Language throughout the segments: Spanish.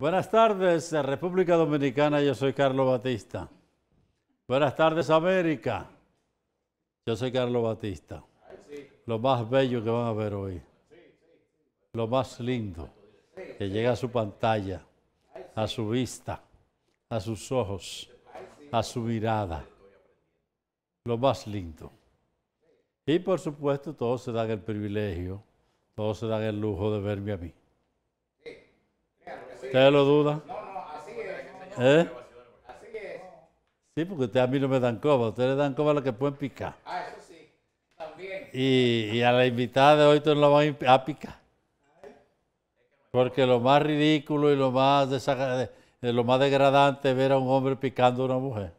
Buenas tardes, eh, República Dominicana. Yo soy Carlos Batista. Buenas tardes, América. Yo soy Carlos Batista. Lo más bello que van a ver hoy. Lo más lindo que llega a su pantalla, a su vista, a sus ojos, a su mirada. Lo más lindo. Y por supuesto, todos se dan el privilegio, todos se dan el lujo de verme a mí. ¿Ustedes lo duda? No, no, así es. es. Sí, porque ustedes a mí no me dan coba, ustedes le dan coba a que pueden picar. Ah, eso sí, también. Y, a la invitada de hoy no la van a picar. Porque lo más ridículo y lo más, lo más degradante es ver a un hombre picando a una mujer.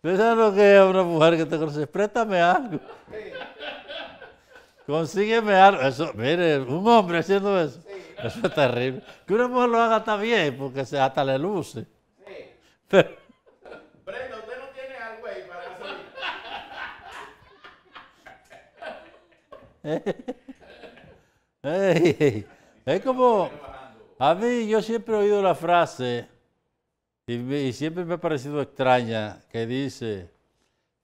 ¿Tú ¿Sabes lo que es una mujer que te conoce? Préstame algo. Consígueme algo. Eso, mire, un hombre haciendo eso. Eso es terrible. Que una mujer lo haga está bien, porque se hasta le luce. Sí. usted no tiene algo ahí para salir. hey, es como. A mí, yo siempre he oído la frase y, siempre me ha parecido extraña, que dice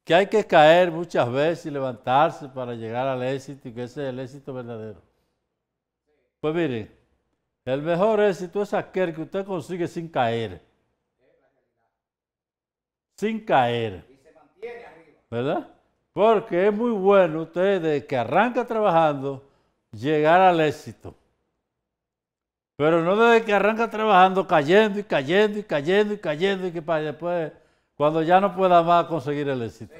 que hay que caer muchas veces y levantarse para llegar al éxito y que ese es el éxito verdadero. Pues miren, el mejor éxito es aquel que usted consigue sin caer. Sin caer. Y se mantiene arriba. ¿Verdad? Porque es muy bueno usted de que arranca trabajando llegar al éxito. Pero no desde que arranca trabajando, cayendo y cayendo y cayendo y cayendo y que para después, cuando ya no pueda más conseguir el éxito.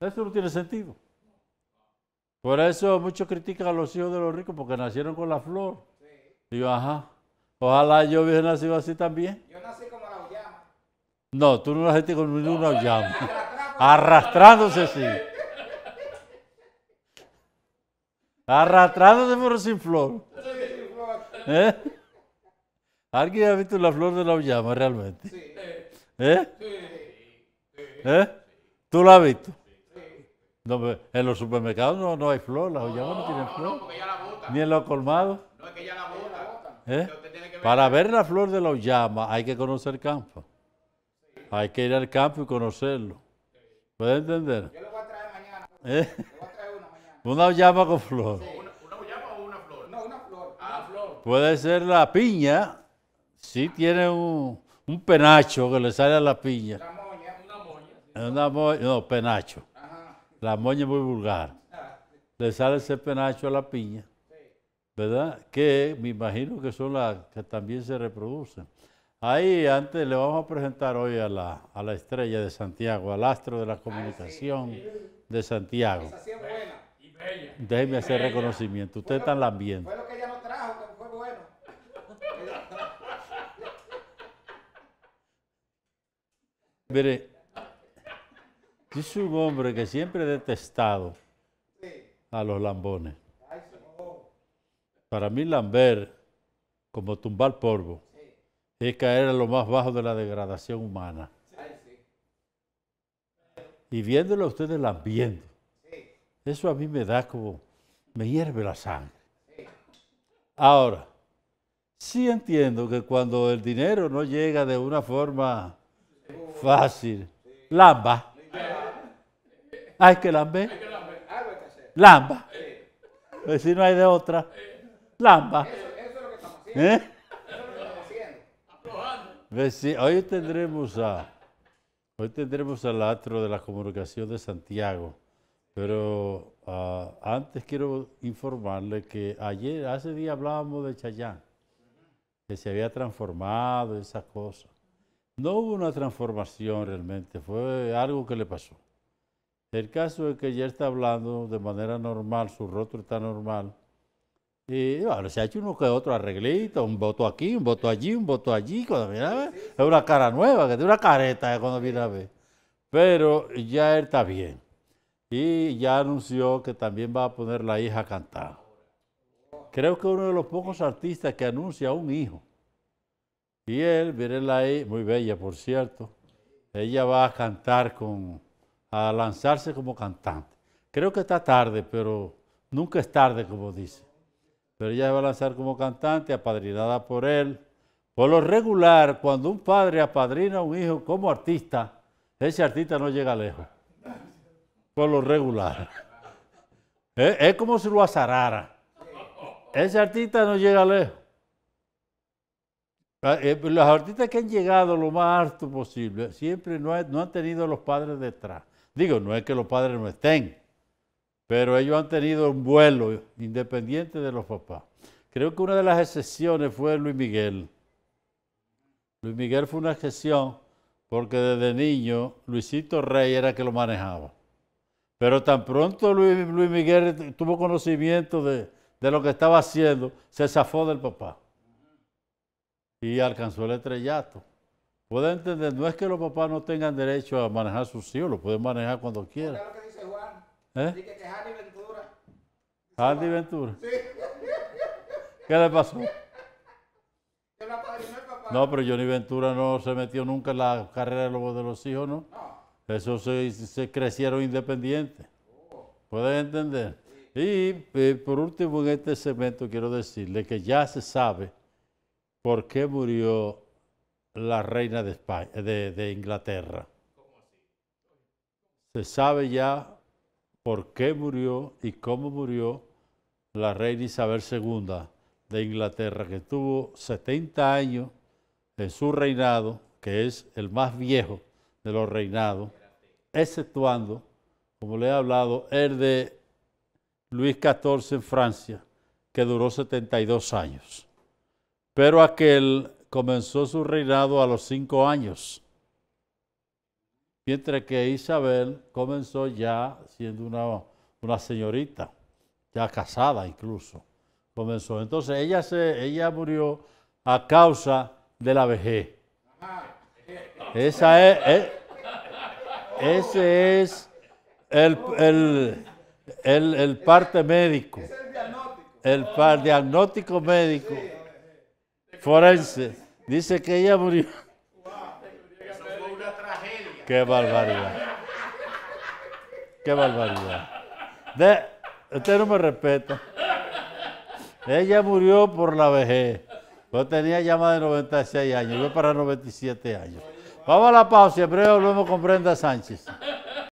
Eso no tiene sentido. Por eso muchos critican a los hijos de los ricos porque nacieron con la flor. Digo, ajá, ojalá yo hubiese nacido así también. Yo nací como la Ullama. No, tú no naciste con ninguna llama. Pues, Arrastrándose así. Arrastrándose pero sin flor. ¿Eh? ¿Alguien ha visto la flor de la llama realmente? Sí. ¿Eh? Sí. ¿Eh? ¿Tú la has visto? Sí. en los supermercados no, hay flor, ¿La ollamas no, tiene tienen flor. Ni en los colmados. No, es que ella la bota. ¿Eh? Para ver la flor de la llama hay que conocer el campo. Hay que ir al campo y conocerlo. ¿Puedes entender? Yo lo voy a traer mañana. ¿Eh? voy a traer una mañana. Una llama con flor. Sí. Puede ser la piña, si tiene un, penacho que le sale a la piña. La moña, una moña. Una moña, no, penacho. La moña es muy vulgar. Ah. Le sale ese penacho a la piña. ¿Verdad? Que me imagino que son las que también se reproducen. Ahí antes le vamos a presentar hoy a la, a la estrella de Santiago, al astro de la comunicación de Santiago. Esa Déjeme hacer reconocimiento. Usted está en el ambiente. Mire, es un hombre que siempre he detestado a los lambones. Para mí lamber, como tumbar polvo, es caer a lo más bajo de la degradación humana. Y viéndolo a ustedes lambiendo, eso a mí me da como, me hierve la sangre. Ahora, sí entiendo que cuando el dinero no llega de una forma Fácil. Lamba. Hay que lamber. Lamba. si no hay de otra. Lamba. ¿Eh? Hoy tendremos a hoy tendremos al astro de la comunicación de Santiago, pero ah, antes quiero informarle que ayer, hace día hablábamos de Chayán, que se había transformado, esas cosas. No hubo una transformación realmente, fue algo que le pasó. El caso es que ya está hablando de manera normal, su rostro está normal. Y bueno, se ha hecho uno que otro arreglito, un voto aquí, un voto allí, un voto allí. Cuando es una cara nueva, que tiene una careta eh, cuando viene a ver. Pero ya él está bien. Y ya anunció que también va a poner la hija a cantar. Creo que uno de los pocos artistas que anuncia un hijo. Y él, ahí, muy bella por cierto, ella va a cantar con, a lanzarse como cantante. Creo que está tarde, pero nunca es tarde, como dice. Pero ella va a lanzar como cantante, apadrinada por él. Por lo regular, cuando un padre apadrina a un hijo como artista, ese artista no llega lejos. Por lo regular. Es, es como si lo azarara. Ese artista no llega lejos. Ah, eh, pues, las artistas que han llegado lo más alto posible siempre no, han tenido a los padres detrás. Digo, no es que los padres no estén, pero ellos han tenido un vuelo independiente de los papás. Creo que una de las excepciones fue Luis Miguel. Luis Miguel fue una excepción porque desde niño Luisito Rey era que lo manejaba. Pero tan pronto Luis, Miguel tuvo conocimiento de, de lo que estaba haciendo, se zafó del papá y alcanzó el estrellato. Puede entender, no es que los papás no tengan derecho a manejar a sus hijos, lo pueden manejar cuando quieran. lo que dice Juan. ¿Eh? Dice que Ventura. ¿Andy Ventura. ¿Qué le pasó? papá. No, pero Johnny Ventura no se metió nunca en la carrera de los, de los hijos, ¿no? Eso se, crecieron independientes. Oh. ¿Pueden entender? Y eh, por último, en este segmento quiero decirle que ya se sabe por qué murió la reina de, de, Inglaterra. Se sabe ya por qué murió y cómo murió la reina Isabel II de Inglaterra, que tuvo 70 años en su reinado, que es el más viejo de los reinados, exceptuando, como le he hablado, el de Luis XIV en Francia, que duró 72 años. Pero aquel comenzó su reinado a los cinco años, mientras que Isabel comenzó ya siendo una, señorita, ya casada incluso. Comenzó. Entonces ella, se, ella murió a causa de la vejez. Esa es, ese es el, el, parte médico. El, el diagnóstico médico Forense. Dice que ella murió. Qué barbaridad. Qué barbaridad. De, usted no me respeta. Ella murió por la vejez. Yo tenía ya más de 96 años, yo para 97 años. Vamos a la pausa y en breve volvemos con Brenda Sánchez.